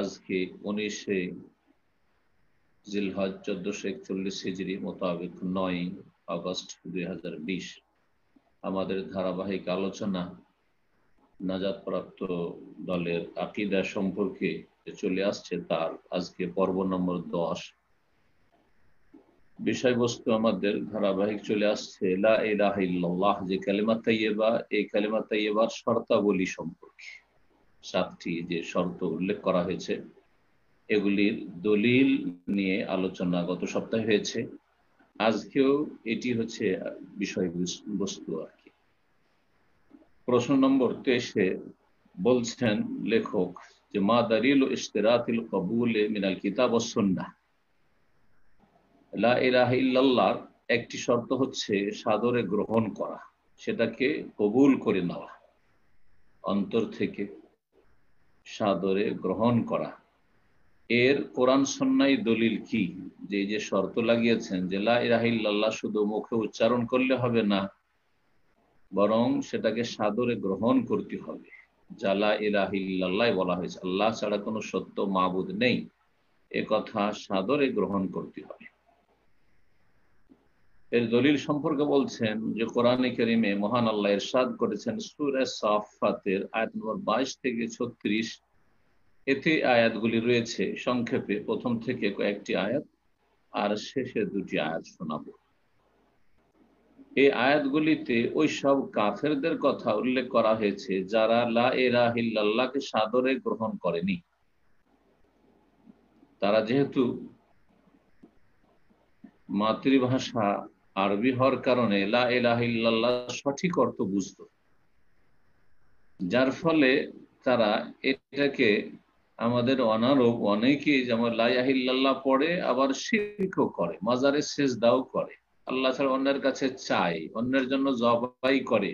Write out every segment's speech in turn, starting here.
আজকে উনিশে জিলহজ চোদ্দশো একচল্লিশ হিজড়ি মোতাবেক নয় আগস্ট দুই আমাদের ধারাবাহিক আলোচনা নাজাদপ্রাপ্ত দলের আকিদা সম্পর্কে চলে আসছে তার আজকে পর্ব নম্বর দশ বিষয়বস্তু আমাদের ধারাবাহিক চলে আসছে লা ইলাহা যে কালিমা তাইয়েবা এই কালিমা তাইয়েবার শর্তাবলী সম্পর্কে সাতটি যে শর্ত উল্লেখ করা হয়েছে এগুলির দলিল নিয়ে আলোচনা গত সপ্তাহে হয়েছে আজকেও এটি হচ্ছে বিষয়বস্তু আর কি প্রশ্ন নম্বর তেইশে বলছেন লেখক যে মা দারিল ইস্তেরাতিল কবুল মিনাল কিতাব সন্না লা একটি শর্ত হচ্ছে সাদরে গ্রহণ করা সেটাকে কবুল করে নেওয়া অন্তর থেকে সাদরে গ্রহণ করা এর কোরআন সন্ন্যায় দলিল কি যে যে শর্ত লাগিয়েছেন যে লাহিল্লাহ শুধু মুখে উচ্চারণ করলে হবে না বরং সেটাকে সাদরে গ্রহণ করতে হবে জালা ইরাহিল্লাহ বলা হয়েছে আল্লাহ ছাড়া কোনো সত্য মাবুদ নেই এ কথা সাদরে গ্রহণ করতে হবে এর দলিল সম্পর্কে বলছেন যে কোরআনে করিমে মহান আল্লাহ ইরশাদ করেছেন সুরে সাফাতের আয়াত নম্বর বাইশ থেকে ছত্রিশ এতে আয়াতগুলি রয়েছে সংক্ষেপে প্রথম থেকে কয়েকটি আয়াত আর শেষে দুটি আয়াত শোনাব এই আয়াতগুলিতে ওই সব কাফেরদের কথা উল্লেখ করা হয়েছে যারা লা এরাহিল্লাহকে সাদরে গ্রহণ করেনি তারা যেহেতু মাতৃভাষা আরবি হওয়ার কারণে লা সঠিক অর্থ বুঝত যার ফলে তারা এটাকে আমাদের অনারব অনেকে যেমন লাইয়াহিল্লাহ পড়ে আবার শিল্পও করে মাজারে শেষ দাও করে আল্লাহ ছাড়া অন্যের কাছে চাই অন্যের জন্য জবাই করে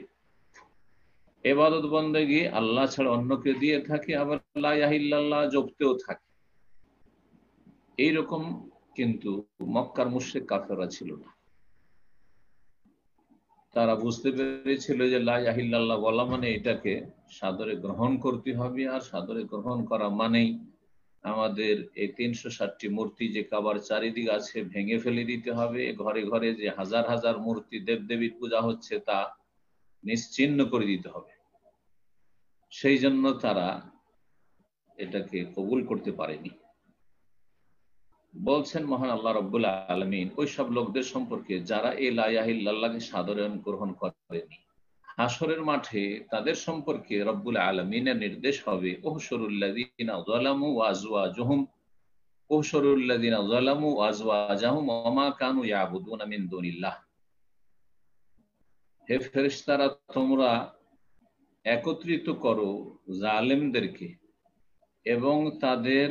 এবাদত গিয়ে আল্লাহ ছাড়া অন্যকে দিয়ে থাকে আবার লাইয়াহিল্লাহ জপতেও থাকে এইরকম কিন্তু মক্কার মুশ্রে কাফেরা ছিল না তারা বুঝতে পেরেছিল যে লাহিল্লাহ বলা মানে এটাকে সাদরে গ্রহণ করতে হবে আর সাদরে গ্রহণ করা মানেই আমাদের এই তিনশো ষাটটি মূর্তি যে কাবার চারিদিক আছে ভেঙে ফেলে দিতে হবে ঘরে ঘরে যে হাজার হাজার মূর্তি দেবদেবীর পূজা হচ্ছে তা নিশ্চিন্ন করে দিতে হবে সেই জন্য তারা এটাকে কবুল করতে পারেনি বলছেন মহান আল্লাহ রব্বুল আলমিন ওই সব লোকদের সম্পর্কে যারা এ লাইয়াহিল্লাহকে সাধারণ গ্রহণ করেনি হাসরের মাঠে তাদের সম্পর্কে রব্বুল আলমিনের নির্দেশ হবে তোমরা একত্রিত করো জালেমদেরকে এবং তাদের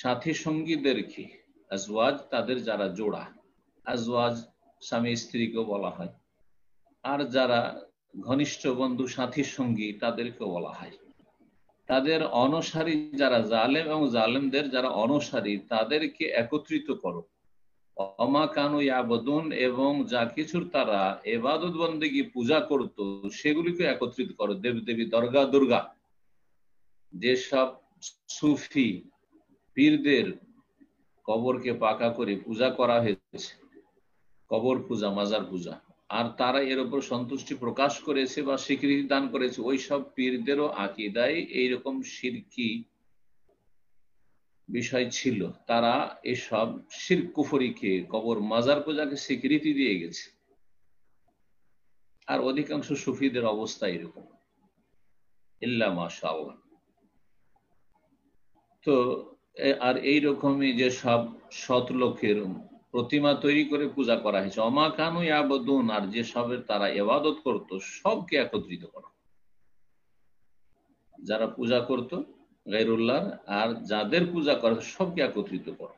সাথী কি আজওয়াজ তাদের যারা জোড়া আজওয়াজ স্বামী স্ত্রীকে বলা হয় আর যারা ঘনিষ্ঠ বন্ধু সাথী সঙ্গী তাদেরকে বলা হয় তাদের অনুসারী যারা জালেম এবং জালেমদের যারা অনুসারী তাদেরকে একত্রিত করো অমা কানু ইয়াবদুন এবং যা কিছুর তারা এবাদত বন্দেগি পূজা করত সেগুলিকে একত্রিত করো দেবদেবী দর্গা দুর্গা যেসব সুফি পীরদের কবরকে পাকা করে পূজা করা হয়েছে কবর পূজা মাজার পূজা আর তারা এর উপর সন্তুষ্টি প্রকাশ করেছে বা স্বীকৃতি দান করেছে ওই সব পীরদেরও আকিদায় এইরকম সিরকি বিষয় ছিল তারা এসব শির কবর মাজার পূজাকে স্বীকৃতি দিয়ে গেছে আর অধিকাংশ সুফিদের অবস্থা এরকম ইল্লা মাশাআল্লাহ তো আর এই রকমই যে সব সৎ লোকের প্রতিমা তৈরি করে পূজা করা হয়েছে অমা কানু আবদুন আর যে সবের তারা এবাদত করত সবকে একত্রিত করা যারা পূজা করত গাইরুল্লাহ আর যাদের পূজা করা সবকে একত্রিত করা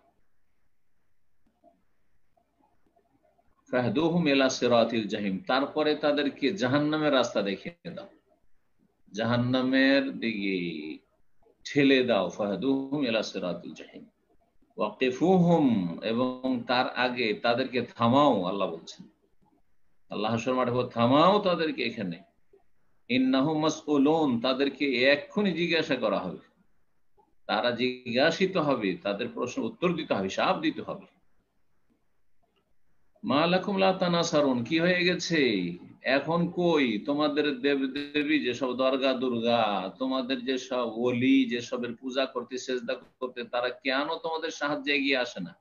জাহিম তারপরে তাদেরকে জাহান্নামের রাস্তা দেখিয়ে দাও জাহান্নামের দিকে ঠেলে দাও ফাহাদুহুম ইলা সিরাতিল জাহিম ওয়াকিফুহুম এবং তার আগে তাদেরকে থামাও আল্লাহ বলছেন আল্লাহ মাঠে থামাও তাদেরকে এখানে ইন্নাহু মাসউলুন তাদেরকে এক্ষুনি জিজ্ঞাসা করা হবে তারা জিজ্ঞাসিত হবে তাদের প্রশ্ন উত্তর দিতে হবে সাপ দিতে হবে মা লাকুম লা তানাসারুন কি হয়ে গেছে এখন কই তোমাদের দেব দেবী যেসব দর্গা দুর্গা তোমাদের যেসব অলি যেসবের পূজা করতে চেষ্টা করতে তারা কেন তোমাদের সাহায্যে এগিয়ে আসে না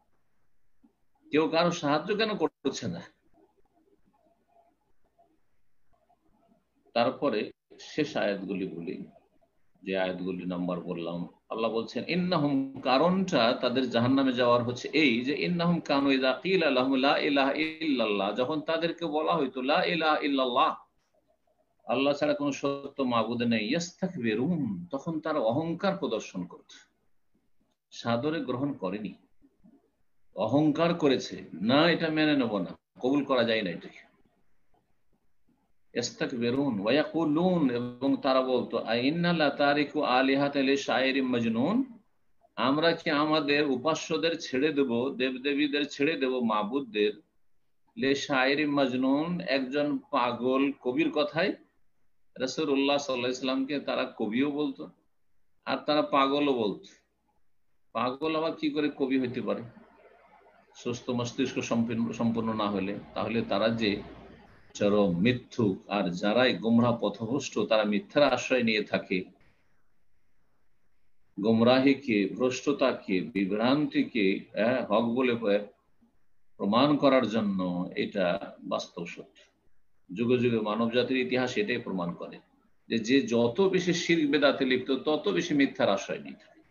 কেউ কারো সাহায্য কেন করছে না তারপরে শেষ আয়াতগুলি বলি যে আয়াতগুলি নাম্বার বললাম আল্লাহ বলছেন ইন্নাহুম কারণটা তাদের জাহান নামে যাওয়ার হচ্ছে এই যে ইন্নাহুম কানু লা ইলাহা ইল্লাল্লাহ যখন তাদেরকে বলা হইতো লা ইলাহা ইল্লাল্লাহ আল্লাহ ছাড়া কোনো সত্য মাবুদ নেই ইয়াস্তাকবিরুন তখন তার অহংকার প্রদর্শন করত সাদরে গ্রহণ করেনি অহংকার করেছে না এটা মেনে নেব না কবুল করা যায় না এটাকে এবং তারা বলতো আলিহাত আমরা কি আমাদের উপাস্যদের ছেড়ে দেব দেবদেবীদের ছেড়ে দেব মাবুদদের লে শায়রি একজন পাগল কবির কথাই রসুল্লাহ সাল্লাহ ইসলামকে তারা কবিও বলতো আর তারা পাগলও বলতো পাগল আবার কি করে কবি হইতে পারে সুস্থ মস্তিষ্ক সম্পূর্ণ না হলে তাহলে তারা যে চরম মিথ্যুক আর যারাই গোমরা পথভ্রষ্ট তারা মিথ্যার আশ্রয় নিয়ে থাকে গোমরাহিকে ভ্রষ্টতাকে বিভ্রান্তিকে হ্যাঁ, হক বলে প্রমাণ করার জন্য এটা বাস্তব সত্য যুগে যুগে মানব জাতির ইতিহাস এটাই প্রমাণ করে যে যে যত বেশি শির বেদাতে লিপ্ত তত বেশি মিথ্যার আশ্রয় নিয়ে থাকে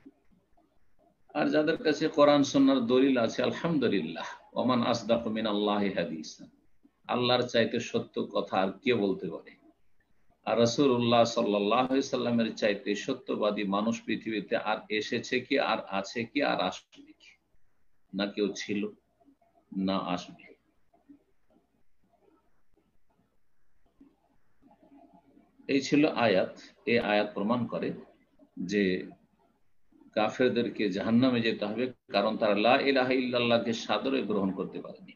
আর যাদের কাছে কোরআন সন্ন্যার দলিল আছে আলহামদুলিল্লাহ ওমান আসদাফ মিন আল্লাহ হাদিস আল্লাহর চাইতে সত্য কথা আর কে বলতে পারে আর রসুল উল্লাহ সাল্লামের চাইতে সত্যবাদী মানুষ পৃথিবীতে আর এসেছে কি আর আছে কি আর আসবে কি না কেউ ছিল না আসবে এই ছিল আয়াত এই আয়াত প্রমাণ করে যে কাফেরদেরকে জাহান্নামে যেতে হবে কারণ তারা লাহ ইল্লাহকে সাদরে গ্রহণ করতে পারেনি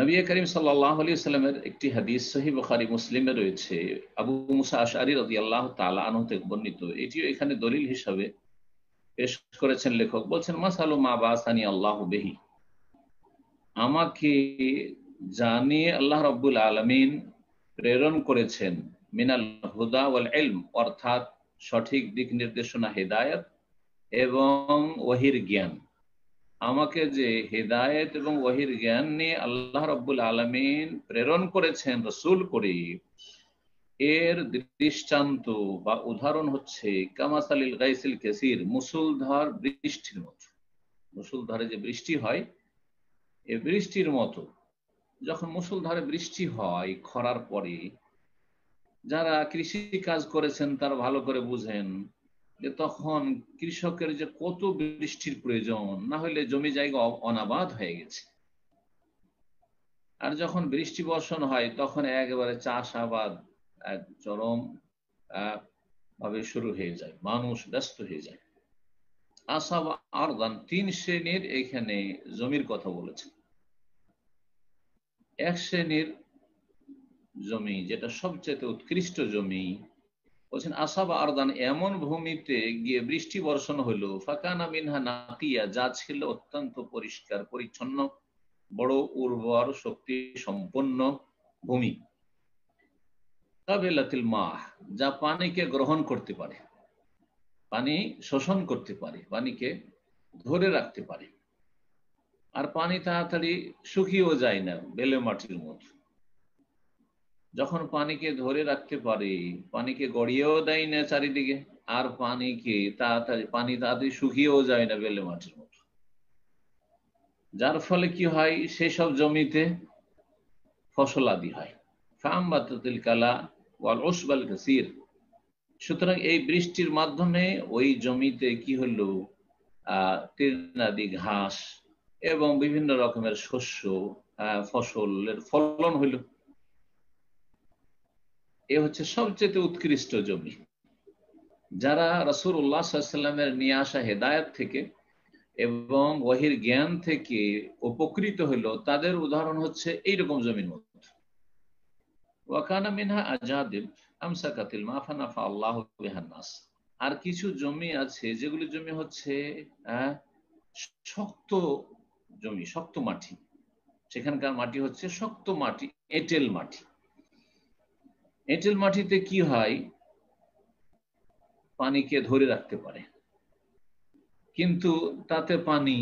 নবী করিম সাল্লাহ আলী সাল্লামের একটি হাদিস সহি বখারি মুসলিমে রয়েছে আবু মুসা আশারি রাজি আল্লাহ তালা আনহতে বর্ণিত এটিও এখানে দলিল হিসাবে পেশ করেছেন লেখক বলছেন মাসালু মা বাসানি আল্লাহ বেহি আমাকে জানিয়ে আল্লাহ রব্বুল আলমিন প্রেরণ করেছেন মিনাল হুদা ওয়াল এলম অর্থাৎ সঠিক দিক নির্দেশনা হেদায়ত এবং ওহির জ্ঞান আমাকে যে হেদায়ত এবং ওহির জ্ঞান নিয়ে আল্লাহ রব্বুল আলমিন প্রেরণ করেছেন রসুল করি এর দৃষ্টান্ত বা উদাহরণ হচ্ছে কামাসালিল গাইসিল কেসির মুসুলধার বৃষ্টির মতো মুসুলধারে যে বৃষ্টি হয় এ বৃষ্টির মতো যখন মুসুলধারে বৃষ্টি হয় খরার পরে যারা কৃষি কাজ করেছেন তারা ভালো করে বুঝেন যে তখন কৃষকের যে কত বৃষ্টির প্রয়োজন না হলে জমি জায়গা অনাবাদ হয়ে গেছে আর যখন বৃষ্টি বর্ষণ হয় তখন একেবারে চাষাবাদ এক চরম ভাবে শুরু হয়ে যায় মানুষ ব্যস্ত হয়ে যায় আসাব আরদান তিন শ্রেণীর এখানে জমির কথা বলেছে এক শ্রেণীর জমি যেটা সবচেয়ে উৎকৃষ্ট জমি বলছেন আসাবা আরদান এমন ভূমিতে গিয়ে বৃষ্টি বর্ষণ হলো ফাকানা মিনহা নাকিয়া যা ছিল অত্যন্ত পরিষ্কার পরিচ্ছন্ন বড় উর্বর শক্তি সম্পন্ন ভূমি কাবেলাতিল মাহ যা পানিকে গ্রহণ করতে পারে পানি শোষণ করতে পারে পানিকে ধরে রাখতে পারে আর পানি তাড়াতাড়ি শুকিয়েও যায় না বেলে মাটির মতো যখন পানিকে ধরে রাখতে পারে পানিকে গড়িয়েও দেয় না চারিদিকে আর পানিকে তাড়াতাড়ি পানি তাড়াতাড়ি শুকিয়েও যায় না বেলে মাটির মতো যার ফলে কি হয় সেসব জমিতে ফসল আদি হয় ফাম বা তিল কালা ওয়াল ওসবাল কাসির সুতরাং এই বৃষ্টির মাধ্যমে ওই জমিতে কি হলো তৃণাদি ঘাস এবং বিভিন্ন রকমের শস্য ফসলের ফলন হইল এ হচ্ছে সবচেয়ে উৎকৃষ্ট জমি যারা রসুর উল্লাহামের নিয়ে আসা হেদায়ত থেকে এবং ওহির জ্ঞান থেকে উপকৃত হলো তাদের উদাহরণ হচ্ছে এইরকম জমির মধ্যে ওয়াকানা মিনহা আজাদিল আমসা কাতিল মাফানাফা আল্লাহ আর কিছু জমি আছে যেগুলি জমি হচ্ছে শক্ত জমি শক্ত মাটি সেখানকার মাটি হচ্ছে শক্ত মাটি এটেল মাটি এঁটেল মাটিতে কি হয় পানিকে ধরে রাখতে পারে কিন্তু তাতে পানি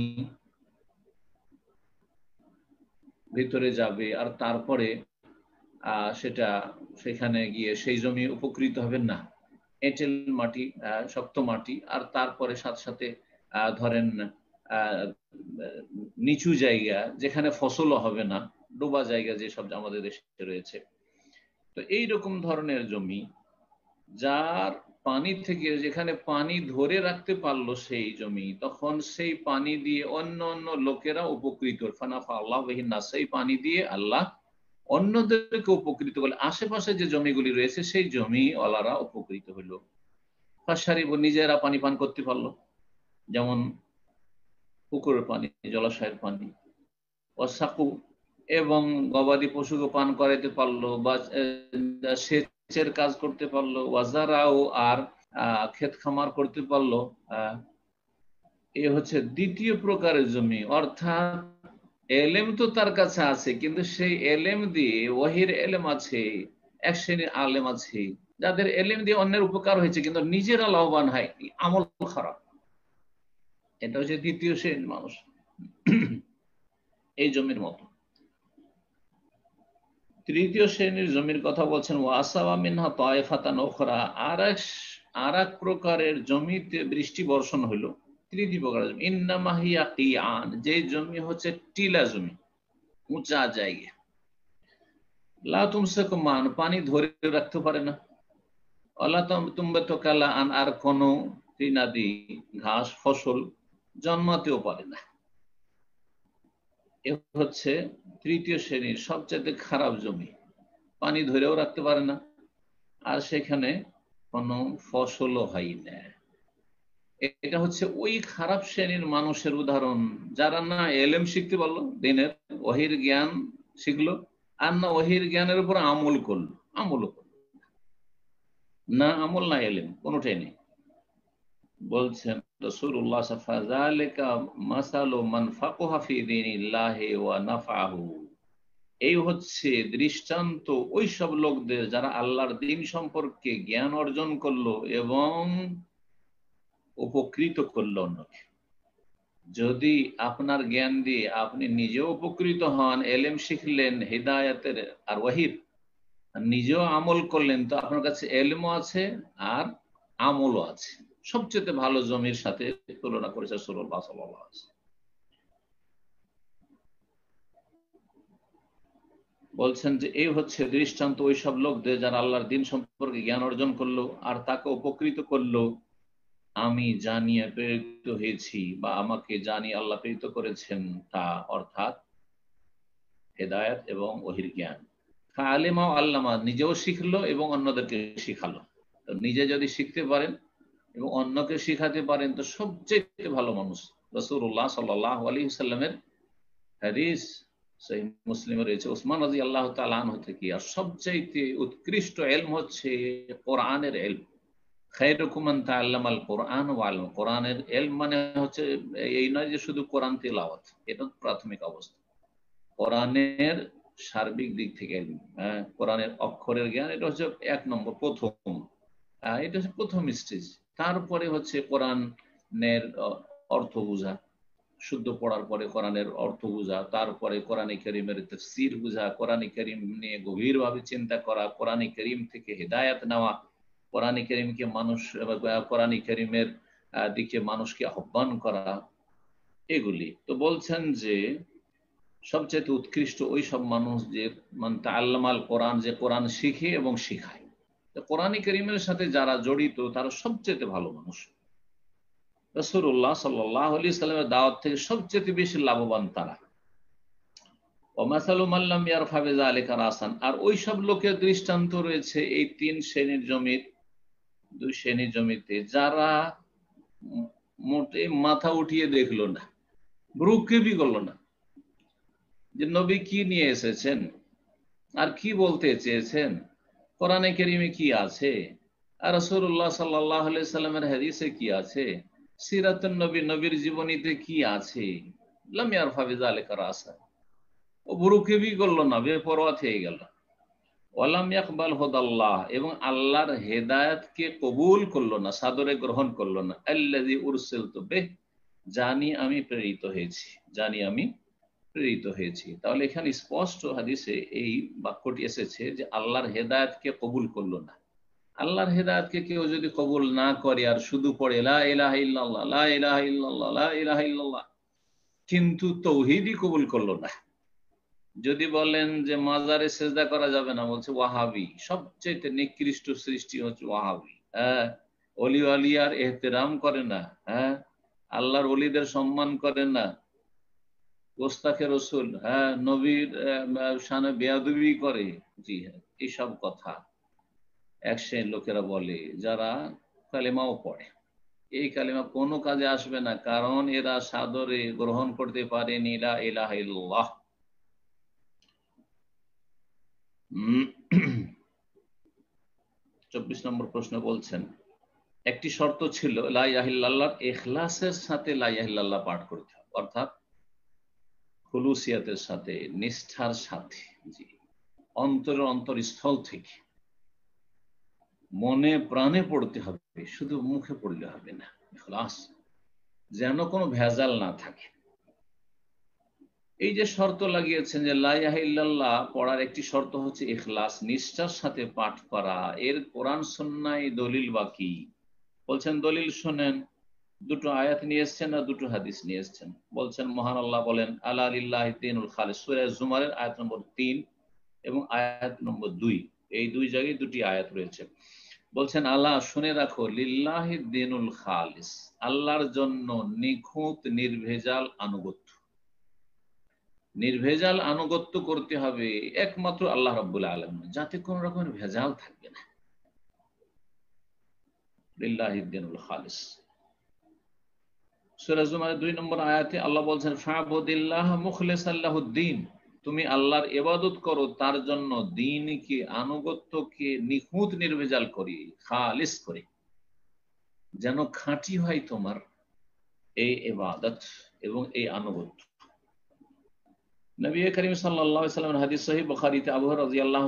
ভিতরে যাবে আর তারপরে সেটা সেখানে গিয়ে সেই জমি উপকৃত হবে না এঁটেল মাটি শক্ত মাটি আর তারপরে সাথে সাথে ধরেন নিচু জায়গা যেখানে ফসলও হবে না ডোবা জায়গা যেসব আমাদের দেশে রয়েছে তো এই রকম ধরনের জমি যার পানি থেকে যেখানে পানি ধরে রাখতে পারলো সেই জমি তখন সেই পানি দিয়ে অন্য অন্য লোকেরা উপকৃত ফানাফা আল্লাহ না সেই পানি দিয়ে আল্লাহ অন্যদেরকে উপকৃত করলে আশেপাশে যে জমিগুলি রয়েছে সেই জমি ওলারা উপকৃত হইলো ফাঁসারি নিজেরা পানি পান করতে পারলো যেমন পুকুরের পানি জলাশয়ের পানি অসাকু এবং গবাদি পশু পান করাইতে পারলো বা সেচের কাজ করতে পারলো ওয়াজারাও আর ক্ষেত খামার করতে পারলো এ হচ্ছে দ্বিতীয় প্রকারের জমি অর্থাৎ এলেম তো তার কাছে আছে কিন্তু সেই এলেম দিয়ে ওয়াহির এলেম আছে এক শ্রেণীর আলেম আছে যাদের এলেম দিয়ে অন্যের উপকার হয়েছে কিন্তু নিজেরা লাভবান হয়নি আমল খারাপ এটা হচ্ছে দ্বিতীয় শ্রেণীর মানুষ এই জমির মতো তৃতীয় শ্রেণীর জমির কথা বলছেন ওয়াসাওয়া মিনহা তয়েফাতান ওখরা আর এক আর এক প্রকারের জমিতে বৃষ্টি বর্ষণ হলো তৃতীয় প্রকার জমি ইন্নামাহিয়া কিয়ান যে জমি হচ্ছে টিলা জমি উঁচা জায়গা লা তুমসে মান পানি ধরে রাখতে পারে না অলা তুমবে তো কালা আন আর কোনো তৃণাদি ঘাস ফসল জন্মাতেও পারে না এ হচ্ছে তৃতীয় শ্রেণীর সবচেয়ে খারাপ জমি পানি ধরেও রাখতে পারে না আর সেখানে কোনো ফসলও হয় না এটা হচ্ছে ওই খারাপ শ্রেণীর মানুষের উদাহরণ যারা না এলএম শিখতে পারলো দিনের ওহির জ্ঞান শিখলো আর না ওহির জ্ঞানের উপর আমল করলো আমল করলো না আমল না এলেম কোনোটাই নেই বলছেন রসুল্লাহ সাফাজালেকা মাসালো মানফাকু ওয়া নাফাহু এই হচ্ছে দৃষ্টান্ত ওই সব লোকদের যারা আল্লাহর দিন সম্পর্কে জ্ঞান অর্জন করলো এবং উপকৃত করলো অন্যকে যদি আপনার জ্ঞান দিয়ে আপনি নিজেও উপকৃত হন এলেম শিখলেন হৃদায়তের আর ওয়াহিদ নিজেও আমল করলেন তো আপনার কাছে এলেমও আছে আর আমলও আছে সবচেয়ে ভালো জমির সাথে তুলনা করেছে সুরল্লাহ সাল্লাহ বলছেন যে এই হচ্ছে দৃষ্টান্ত ওই সব লোকদের যারা আল্লাহর দিন সম্পর্কে জ্ঞান অর্জন করলো আর তাকে উপকৃত করলো আমি জানিয়ে প্রেরিত হয়েছি বা আমাকে জানি আল্লাহ প্রেরিত করেছেন তা অর্থাৎ হেদায়ত এবং ওহির জ্ঞান আলিমা আল্লামা নিজেও শিখলো এবং অন্যদেরকে শিখালো নিজে যদি শিখতে পারেন এবং অন্যকে শিখাতে পারেন তো সবচেয়ে ভালো মানুষ রসুল্লাহ সাল্লাহ আলী সেই মুসলিমে রয়েছে ওসমান রাজি আল্লাহ তালান হতে কি আর সবচাইতে উৎকৃষ্ট এলম হচ্ছে কোরআনের এলম খেরকুমান তাল্লাম আল কোরআন ওয়ালম কোরআনের এলম মানে হচ্ছে এই নয় যে শুধু কোরআন তেলাওয়াত এটা প্রাথমিক অবস্থা কোরআনের সার্বিক দিক থেকে হ্যাঁ, কোরআনের অক্ষরের জ্ঞান এটা হচ্ছে এক নম্বর প্রথম এটা হচ্ছে প্রথম স্টেজ তারপরে হচ্ছে কোরআনের অর্থ বোঝা শুদ্ধ পড়ার পরে কোরআনের অর্থ বোঝা তারপরে কোরআনে করিমের তফসির বোঝা কোরআনে করিম নিয়ে গভীরভাবে চিন্তা করা কোরআনে করিম থেকে হেদায়াত নেওয়া কোরআনে করিমকে মানুষ কোরআনে করিমের দিকে মানুষকে আহ্বান করা এগুলি তো বলছেন যে সবচেয়ে উৎকৃষ্ট ওই সব মানুষ যে মানে আল্লামাল কোরআন যে কোরআন শিখে এবং শিখায় কোরআন করিমের সাথে যারা জড়িত তারা সবচেয়ে ভালো মানুষ রসুল্লাহ সাল্লামের দাওয়াত থেকে সবচেয়ে বেশি লাভবান তারা আর ওই সব লোকের দৃষ্টান্ত রয়েছে এই তিন শ্রেণীর জমির দুই শ্রেণীর জমিতে যারা মোটে মাথা উঠিয়ে দেখলো না ভ্রুক্ষেপই করলো না যে নবী কি নিয়ে এসেছেন আর কি বলতে চেয়েছেন কোরআনে কেরিমে কি আছে আর রসুল্লাহ সাল্লাহ সাল্লামের হাদিসে কি আছে সিরাতুন নবী নবীর জীবনীতে কি আছে আর ফাবিজা আলে করা আসা ও বুরুকেবি করলো না বে থেকে গেল ওয়ালাম ইয়াকবাল হোদাল্লাহ এবং আল্লাহর কে কবুল করলো না সাদরে গ্রহণ করলো না আল্লাহ উরসেল তো বে জানি আমি প্রেরিত হয়েছি জানি আমি প্রেরিত হয়েছি তাহলে এখানে স্পষ্ট হাদিসে এই বাক্যটি এসেছে যে আল্লাহর হেদায়তকে কবুল করলো না আল্লাহর হেদায়তকে কেউ যদি কবুল না করে আর শুধু পড়ে লা এলাহ ইল্লাল্লাহ লা এলাহ লা কিন্তু তৌহিদই কবুল করলো না যদি বলেন যে মাজারে সেজদা করা যাবে না বলছে ওয়াহাবি সবচেয়ে নিকৃষ্ট সৃষ্টি হচ্ছে ওয়াহাবি হ্যাঁ অলি আলিয়ার এহতেরাম করে না হ্যাঁ আল্লাহর অলিদের সম্মান করে না গোস্তাখে রসুল হ্যাঁ নবীর সামনে বেয়াদবি করে জি হ্যাঁ এইসব কথা এক লোকেরা বলে যারা কালেমাও পড়ে এই কালেমা কোনো কাজে আসবে না কারণ এরা সাদরে গ্রহণ করতে পারে নীলা ইলাহ চব্বিশ নম্বর প্রশ্ন বলছেন একটি শর্ত ছিল লাইয়াহিল্লাহ এখলাসের সাথে লাইয়াহিল্লাহ পাঠ করতে অর্থাৎ খুলুসিয়াতের সাথে নিষ্ঠার সাথে জি অন্তরের অন্তরস্থল থেকে মনে প্রাণে পড়তে হবে শুধু মুখে পড়লে হবে না খলাস যেন কোনো ভেজাল না থাকে এই যে শর্ত লাগিয়েছেন যে লাইয়াহিল্লাহ পড়ার একটি শর্ত হচ্ছে এখলাস নিষ্ঠার সাথে পাঠ করা এর কোরআন সন্ন্যায় দলিল বাকি বলছেন দলিল শোনেন দুটো আয়াত নিয়ে এসছেন না দুটো হাদিস নিয়ে এসছেন বলছেন মহান আল্লাহ বলেন আল্লাহ আলিল্লাহ তিনুল খালেদ সুরায় জুমারের আয়াত নম্বর তিন এবং আয়াত নম্বর দুই এই দুই জায়গায় দুটি আয়াত রয়েছে বলছেন আল্লাহ শুনে রাখো লিল্লাহ দিনুল খালিস আল্লাহর জন্য নিখুঁত নির্ভেজাল আনুগত্য নির্ভেজাল আনুগত্য করতে হবে একমাত্র আল্লাহ রব্বুল আলম যাতে কোন রকমের ভেজাল থাকবে না লিল্লাহ দিনুল খালিস দুই নম্বর আয়াতে আল্লাহ বলছেন ফাবুদিল্লাহ তুমি আল্লাহর করো তার জন্য নিখুঁত নির্ভেজাল করি খালিস যেন খাঁটি হয় তোমার এই এবং এই আনুগত্য নবী করিম সাল্লাহ সাল্লামের হাদিস সহি বখারিতে আবহাওয়া রাজি আল্লাহ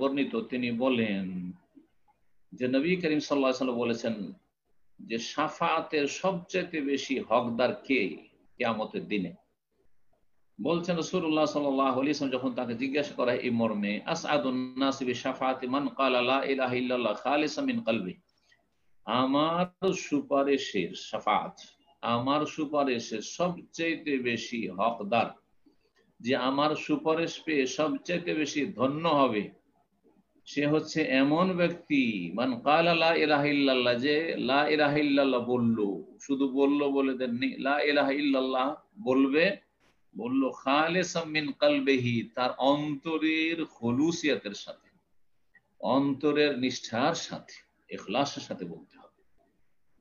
বর্ণিত তিনি বলেন যে নবী করিম সাল্লাহ সাল্লাম বলেছেন যে সাফাতের সবচেয়ে বেশি হকদার কে কেয়ামতের দিনে বলছেন রসুল্লাহ সাল্লাম যখন তাকে জিজ্ঞাসা করা এই মর্মে আমার সুপারিশের সাফাত আমার সুপারিশের সবচেয়ে বেশি হকদার যে আমার সুপারিশ পেয়ে সবচেয়ে বেশি ধন্য হবে সে হচ্ছে এমন ব্যক্তি মান কাল লা যে লা বললো শুধু বললো বলে দেননি লা ইলাহিল্লাহ বলবে বলল কালবেহি তার অন্তরের হলুসিয়াতের সাথে অন্তরের নিষ্ঠার সাথে এখলাসের সাথে বলতে হবে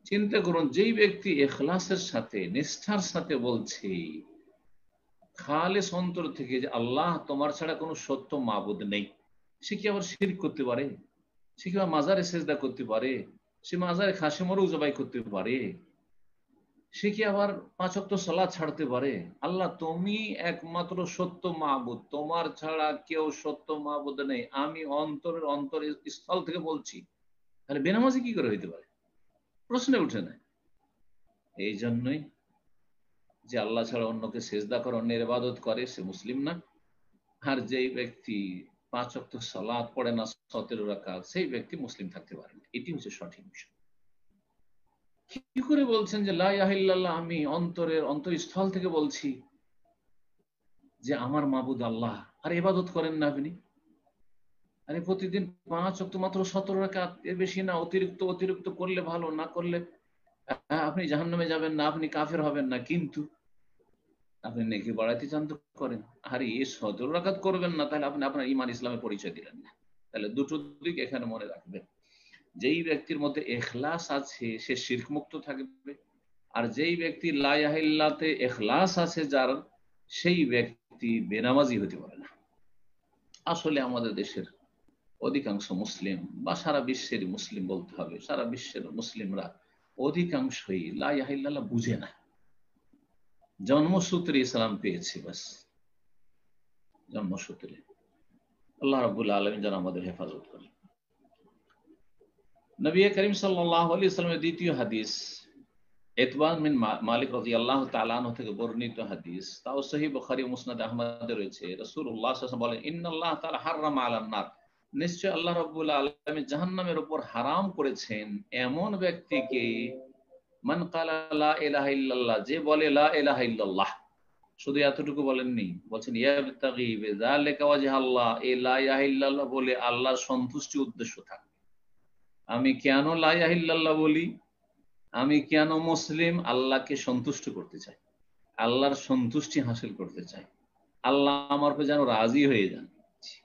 চিন্তা করুন যেই ব্যক্তি এখলাসের সাথে নিষ্ঠার সাথে বলছে খালেস অন্তর থেকে যে আল্লাহ তোমার ছাড়া কোনো সত্য মাবুদ নেই সে কি আবার শিরিক করতে পারে সে কি মাজারে সেজদা করতে পারে সে মাজারে খাসি মরু জবাই করতে পারে সে কি আবার পাঁচ অক্ত সলা ছাড়তে পারে আল্লাহ তুমি একমাত্র সত্য মাহবুদ তোমার ছাড়া কেউ সত্য মাহবুদ নেই আমি অন্তরের অন্তর স্থল থেকে বলছি তাহলে বেনামাজি কি করে হইতে পারে প্রশ্নে উঠে না এই জন্যই যে আল্লাহ ছাড়া অন্যকে সেজদা করে অন্যের ইবাদত করে সে মুসলিম না আর যেই ব্যক্তি পাঁচ অক্ত সালাদ পড়ে না সতেরো রাকাত সেই ব্যক্তি মুসলিম থাকতে পারে না এটি হচ্ছে সঠিক বিষয় কি করে বলছেন যে লাহিল্লাহ আমি অন্তরের অন্তঃস্থল থেকে বলছি যে আমার মাবুদ আল্লাহ আর এবাদত করেন না আপনি আরে প্রতিদিন পাঁচ অক্ত মাত্র সতেরো রাখা এর বেশি না অতিরিক্ত অতিরিক্ত করলে ভালো না করলে আপনি জাহান্নামে যাবেন না আপনি কাফের হবেন না কিন্তু আপনি নেকি বাড়াইতে চান তো করেন আর এই সদর রাখাত করবেন না তাহলে আপনি আপনার ইমান ইসলামের পরিচয় দিলেন না তাহলে দুটো দিক এখানে মনে রাখবেন যেই ব্যক্তির মধ্যে এখলাস আছে সে শির্ক মুক্ত থাকবে আর যেই ব্যক্তি লাইয়াহিল্লাতে এখলাস আছে যার সেই ব্যক্তি বেনামাজি হতে পারে না আসলে আমাদের দেশের অধিকাংশ মুসলিম বা সারা বিশ্বের মুসলিম বলতে হবে সারা বিশ্বের মুসলিমরা অধিকাংশই লাইয়াহিল্লাহ বুঝে না জন্মসূত্রে ইসলাম পেয়েছি বাস জন্মসূত্রে আল্লাহ রবুল্লা আলমী যেন আমাদের হেফাজত করে নবী করিম সাল্লাহ দ্বিতীয় হাদিস এতবান মিন মালিক রাজি আল্লাহ থেকে বর্ণিত হাদিস তাও সহি বখারি মুসনাদ রয়েছে রসুল উল্লাহ বলেন তালা হারাম নিশ্চয় আল্লাহ রবুল্লা আলমী জাহান্নামের উপর হারাম করেছেন এমন ব্যক্তিকে মান কালা যে বলে লা ইল্লাল্লাহ শুধু এতটুকু বলেননি বলছেন ইয়াবতাগি বিযালিকা আল্লাহ লা ইলাহা ইল্লাল্লাহ বলে আল্লাহর সন্তুষ্টি উদ্দেশ্য থাকবে আমি কেন লা ইলাহা ইল্লাল্লাহ বলি আমি কেন মুসলিম আল্লাহকে সন্তুষ্ট করতে চাই আল্লাহর সন্তুষ্টি হাসিল করতে চাই আল্লাহ আমার যেন রাজি হয়ে যান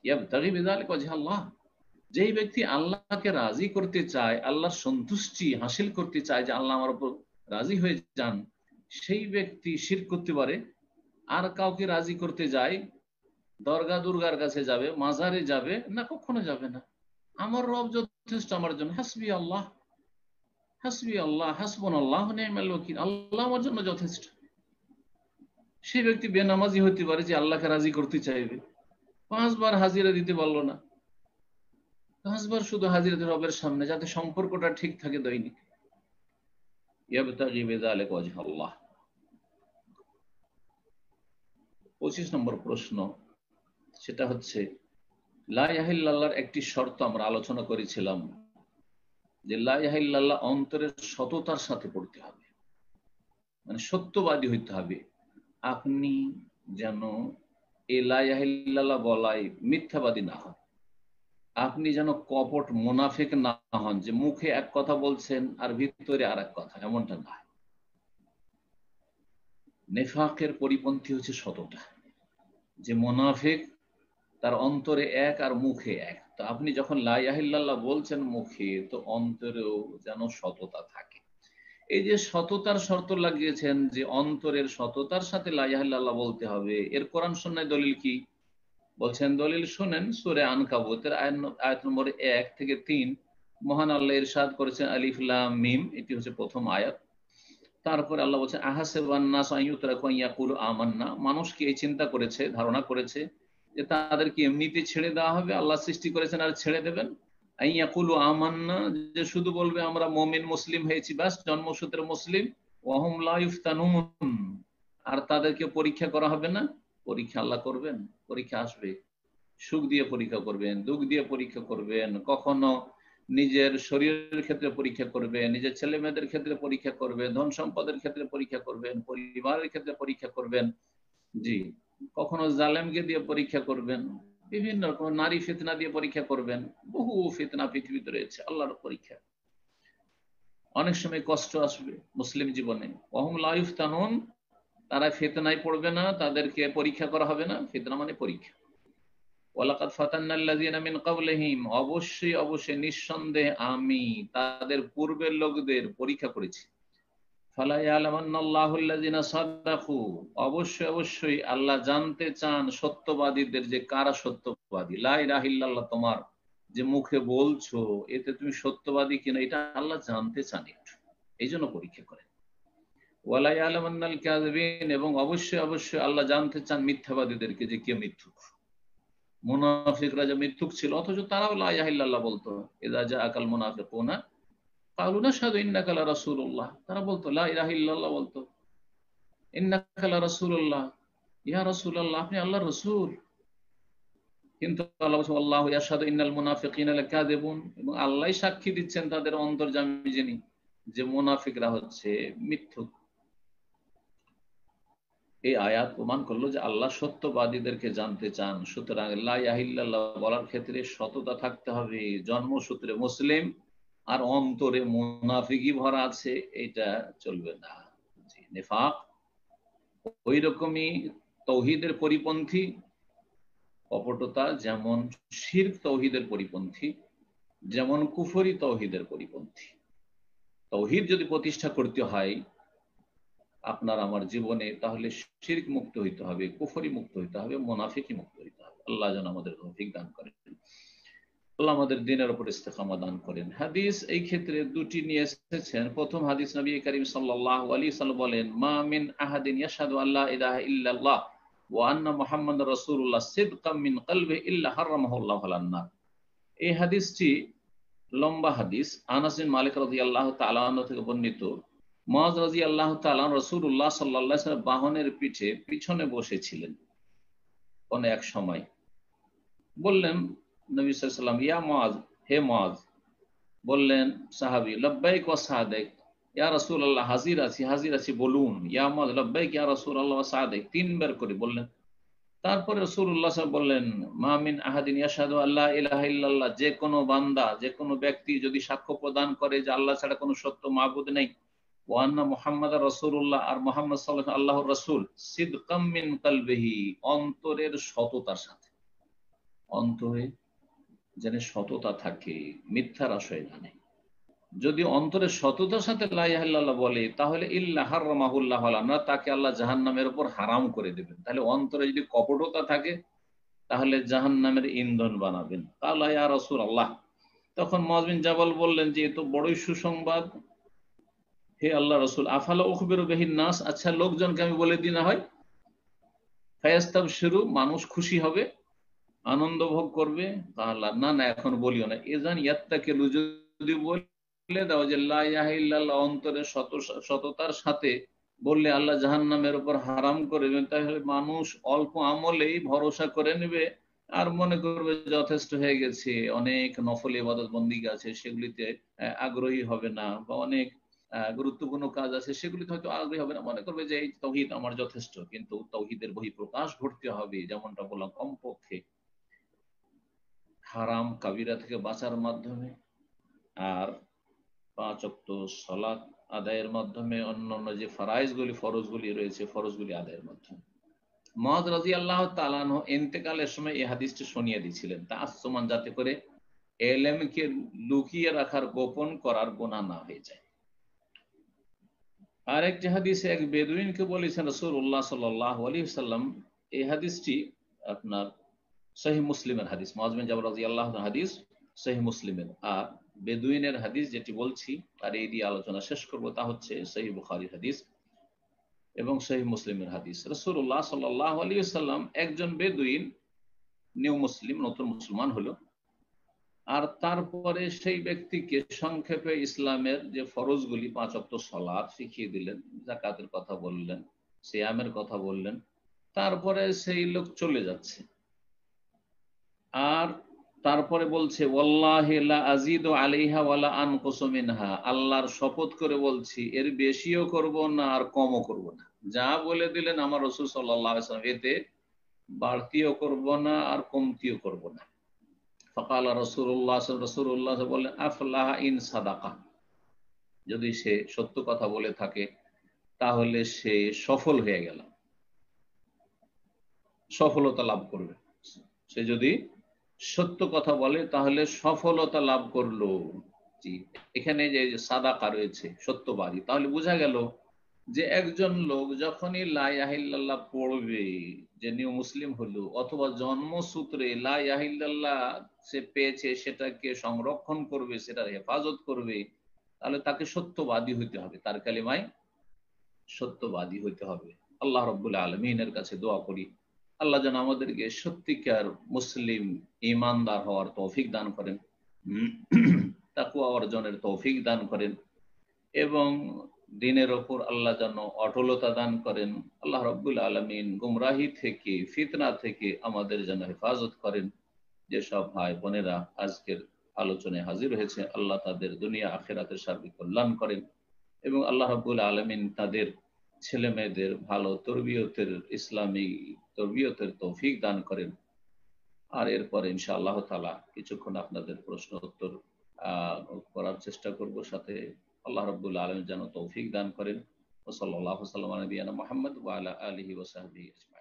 ইয়াবতাগি বিযালিকা ওয়াজহা আল্লাহ যেই ব্যক্তি আল্লাহকে রাজি করতে চায় আল্লাহ সন্তুষ্টি হাসিল করতে চায় যে আল্লাহ আমার উপর রাজি হয়ে যান সেই ব্যক্তি শির করতে পারে আর কাউকে রাজি করতে যায় দর্গা দুর্গার কাছে যাবে মাজারে যাবে না কখনো যাবে না আমার রব যথেষ্ট আমার জন্য হাসবি আল্লাহ হাসবি আল্লাহ হাসবন আল্লাহ আল্লাহ আমার জন্য যথেষ্ট সেই ব্যক্তি বেনামাজি হতে পারে যে আল্লাহকে রাজি করতে চাইবে পাঁচবার হাজিরা দিতে পারলো না পাঁচবার শুধু হাজিরাতে রবের সামনে যাতে সম্পর্কটা ঠিক থাকে দৈনিক পঁচিশ নম্বর প্রশ্ন সেটা হচ্ছে লাহিল্লাহর একটি শর্ত আমরা আলোচনা করেছিলাম যে লাইহিল্লাহ অন্তরের সততার সাথে পড়তে হবে মানে সত্যবাদী হইতে হবে আপনি যেন এ লাইহিল্লাহ বলাই মিথ্যাবাদী না হয় আপনি যেন কপট মোনাফিক না হন যে মুখে এক কথা বলছেন আর ভিতরে আর এক কথা এমনটা না নেফাকের পরিপন্থী হচ্ছে শতটা যে মোনাফেক তার অন্তরে এক আর মুখে এক তো আপনি যখন লাইয়াহিল্লাহ বলছেন মুখে তো অন্তরেও যেন সততা থাকে এই যে সততার শর্ত লাগিয়েছেন যে অন্তরের সততার সাথে লাইয়াহিল্লাহ বলতে হবে এর কোরআন সন্ন্যায় দলিল কি বলছেন দলিল শোনেন সুরে আন কাবুতের আয়াত নম্বর এক থেকে তিন মহান আল্লাহ ইরশাদ করেছেন আলিফলাম মিম এটি হচ্ছে প্রথম আয়াত তারপরে আল্লাহ বলছেন আহাসেবান্নাস আইয়ুতরাকুল আমান্না মানুষ কি এই চিন্তা করেছে ধারণা করেছে যে তাদেরকে এমনিতে ছেড়ে দেওয়া হবে আল্লাহ সৃষ্টি করেছেন আর ছেড়ে দেবেন আইয়াকুলু আমান্না যে শুধু বলবে আমরা মমিন মুসলিম হয়েছি বাস জন্মসূত্রে মুসলিম ওহম লাইফ ইফতানুন আর তাদেরকে পরীক্ষা করা হবে না পরীক্ষা আল্লাহ করবেন পরীক্ষা আসবে সুখ দিয়ে পরীক্ষা করবেন দুঃখ দিয়ে পরীক্ষা করবেন কখনো নিজের শরীরের ক্ষেত্রে পরীক্ষা করবেন নিজের ছেলে মেয়েদের ক্ষেত্রে পরীক্ষা করবেন ধন সম্পদের ক্ষেত্রে পরীক্ষা করবেন পরিবারের ক্ষেত্রে পরীক্ষা করবেন জি কখনো জালেমকে দিয়ে পরীক্ষা করবেন বিভিন্ন রকম নারী ফিতনা দিয়ে পরীক্ষা করবেন বহু ফিতনা পৃথিবীতে রয়েছে আল্লাহর পরীক্ষা অনেক সময় কষ্ট আসবে মুসলিম জীবনে অহম লাইফ তানুন তারা ফেতনায় পড়বে না তাদেরকে পরীক্ষা করা হবে না ফেতনা মানে পরীক্ষা ফাতান্নাল্লাযিনা মিন ক্বাবলিহিম অবশ্যই অবশ্যই নিঃসন্দেহে আমি তাদের পূর্বের লোকদের পরীক্ষা করেছি ফালা সাদাকু অবশ্যই অবশ্যই আল্লাহ জানতে চান সত্যবাদীদের যে কারা সত্যবাদী লা ইলাহা ইল্লাল্লাহ তোমার যে মুখে বলছো এতে তুমি সত্যবাদী কিনা এটা আল্লাহ জানতে চান একটু এই জন্য পরীক্ষা করেন ওয়ালাই আলমান্নাল কাজবিন এবং অবশ্যই অবশ্যই আল্লাহ জানতে চান মিথ্যাবাদীদেরকে যে কে মিথ্যুক মুনাফিকরা যে মিথ্যুক ছিল অথচ তারাও লাহিল্লাহ বলতো এদা যা আকাল মুনাফিক না কালুনা সাধু ইন্নাকালা তারা বলতো বলতো ইন্নাকালা ইয়া আল্লাহ আপনি আল্লাহ রসুল কিন্তু আল্লাহ আল্লাহ ইয়াসাদু ইন্নাল মুনাফিকিন দেবুন এবং আল্লাহ সাক্ষী দিচ্ছেন তাদের অন্তর্জামী যিনি যে মুনাফিকরা হচ্ছে মিথ্যুক এই আয়াত প্রমাণ করলো যে আল্লাহ সত্যবাদীদেরকে জানতে চান সুতরাং বলার ক্ষেত্রে সততা থাকতে হবে জন্মসূত্রে মুসলিম আর অন্তরে মুনাফিকি ভরা আছে এটা চলবে না নেফাক ওই রকমই তৌহিদের পরিপন্থী অপটতা যেমন শির তৌহিদের পরিপন্থী যেমন কুফরি তৌহিদের পরিপন্থী তৌহিদ যদি প্রতিষ্ঠা করতে হয় আপনার আমার জীবনে তাহলে শির্ক মুক্ত হইতে হবে কুফরি মুক্ত হইতে হবে মোনাফিকি মুক্ত হইতে হবে আল্লাহ যেন আমাদের তৌফিক দান করেন আল্লাহ আমাদের দিনের উপর ইস্তেকামা দান করেন হাদিস এই ক্ষেত্রে দুটি নিয়ে এসেছেন প্রথম হাদিস নবী করিম সাল্লাহ বলেন মা মিন আহাদিন ইলাহা ইল্লাল্লাহ ওয়া আন্না রাসূলুল্লাহ সিদকাম মিন ইল্লা হারামাহুল্লাহু আলান্নার এই হাদিসটি লম্বা হাদিস আনাস বিন মালিক রাদিয়াল্লাহু তাআলা থেকে বর্ণিত বাহনের পিঠে পিছনে বসেছিলেন কোন এক সময় বললেন নবী সাল্লাম ইয়া মাজ হে মাজ বললেন সাহাবি লব্বাই ও ইয়া রসুল আল্লাহ হাজির আছি হাজির আছি বলুন ইয়া মহাজ লব্বাইক ইয়া রসুল আল্লাহ সাহাদেক তিনবার করে বললেন তারপরে রসুল্লাহ সাহেব বললেন মামিন আহাদিন ইয়াসাদু আল্লাহ ইলাহ ইল্লাল্লাহ যে কোনো বান্দা যে কোনো ব্যক্তি যদি সাক্ষ্য প্রদান করে যে আল্লাহ ছাড়া কোনো সত্য মাহবুদ নেই ওয়ান্না অন্তরের সততার সাথে অন্তরে সততা থাকে যদি অন্তরে সততার সাথে বলে তাহলে ইল্লাহার না তাকে আল্লাহ জাহান নামের উপর হারাম করে দেবেন তাহলে অন্তরে যদি কপটতা থাকে তাহলে জাহান নামের ইন্ধন বানাবেন কালা রসুল আল্লাহ তখন মজবিন জাবাল বললেন যে এ তো বড়ই সুসংবাদ হে আল্লাহ রসুল আফালা ওখবের বেহিন নাস আচ্ছা লোকজনকে আমি বলে দিই না হয় ফায়াস্তাব শুরু মানুষ খুশি হবে আনন্দ ভোগ করবে তাহলে না না এখন বলিও না এ এজান ইয়াত্তাকে যদি বলে দাও যে লাহ অন্তরে শত সততার সাথে বললে আল্লাহ জাহান নামের উপর হারাম করে তাহলে মানুষ অল্প আমলেই ভরসা করে নেবে আর মনে করবে যথেষ্ট হয়ে গেছে অনেক নফল ইবাদত বন্দী আছে সেগুলিতে আগ্রহী হবে না বা অনেক গুরুত্বপূর্ণ কাজ আছে সেগুলিতে হয়তো আগ্রহী হবে না মনে করবে যে এই তৌহিদ আমার যথেষ্ট কিন্তু তৌহিদের বহি প্রকাশ ঘটতে হবে যেমনটা বললাম কমপক্ষে হারাম কাবিরা থেকে বাঁচার মাধ্যমে আর পাঁচক্ত সলাৎ আদায়ের মাধ্যমে অন্যান্য যে গুলি ফরজ গুলি রয়েছে ফরজ গুলি আদায়ের মাধ্যমে মহাজ রাজি আল্লাহ তালানহ এতেকালের সময় এই হাদিসটি শুনিয়ে দিয়েছিলেন তা আসমান যাতে করে এলএম কে লুকিয়ে রাখার গোপন করার গোনা না হয়ে যায় আরেক যে হাদিসে এক বেদুইনকে বলেছেন রসুল্লাহ সাল্লাহ আলী সাল্লাম এই হাদিসটি আপনার সহি মুসলিমের হাদিস মজমিন জাবর রাজি আল্লাহ হাদিস সহি মুসলিমের আর বেদুইনের হাদিস যেটি বলছি আর এই দিয়ে আলোচনা শেষ করবো তা হচ্ছে সহি বুখারি হাদিস এবং সহি মুসলিমের হাদিস উল্লাহ সাল্লাহ আলী সাল্লাম একজন বেদুইন নিউ মুসলিম নতুন মুসলমান হলো আর তারপরে সেই ব্যক্তিকে সংক্ষেপে ইসলামের যে ফরজগুলি পাঁচক্ত সলাপ শিখিয়ে দিলেন জাকাতের কথা বললেন সিয়ামের কথা বললেন তারপরে সেই লোক চলে যাচ্ছে আর তারপরে বলছে আজিদ আলিহা ওয়ালা আন কোসমিনহা আল্লাহর শপথ করে বলছি এর বেশিও করব না আর কমও করব না যা বলে দিলেন আমার রসুল সাল্লাহ এতে বাড়তিও করব না আর কমতিও করব না ফকাল রসুল্লাহ রসুল্লাহ বললেন আফলাহ ইন সাদাকা যদি সে সত্য কথা বলে থাকে তাহলে সে সফল হয়ে গেল সফলতা লাভ করবে সে যদি সত্য কথা বলে তাহলে সফলতা লাভ করলো জি এখানে যে সাদাকা রয়েছে সত্যবাদী তাহলে বোঝা গেল যে একজন লোক যখনই লাইয়াহিল্লাহ পড়বে যে নিউ মুসলিম হলো অথবা জন্মসূত্রে লাহিল্লাহ সে পেয়েছে সেটাকে সংরক্ষণ করবে সেটার হেফাজত করবে তাহলে তাকে সত্যবাদী হইতে হবে তার কালিমায় সত্যবাদী হইতে হবে আল্লাহ রব্বুল আলমিনের কাছে দোয়া করি আল্লাহ যেন আমাদেরকে সত্যিকার মুসলিম ইমানদার হওয়ার তৌফিক দান করেন তাকুয়া অর্জনের তৌফিক দান করেন এবং দিনের ওপর আল্লাহ যেন অটলতা দান করেন আল্লাহ রব্বুল আলমিন গুমরাহি থেকে ফিতনা থেকে আমাদের যেন হেফাজত করেন যেসব ভাই বোনেরা আজকের আলোচনায় হাজির হয়েছে আল্লাহ তাদের দুনিয়া আখেরাতে সার্বিক কল্যাণ করেন এবং আল্লাহ রব্বুল আলমিন তাদের ছেলে মেয়েদের ভালো তরবিয়তের ইসলামী তরবিয়তের তৌফিক দান করেন আর এরপরে ইনশা আল্লাহ তালা কিছুক্ষণ আপনাদের প্রশ্ন উত্তর করার চেষ্টা করব সাথে আল্লাহ রব্বুল আলম যেন তৌফিক দান করেন ও সাল্লাহ সাল্লাম দিয়ানা মোহাম্মদ ওয়ালা আলহি ওসাহাবি আজম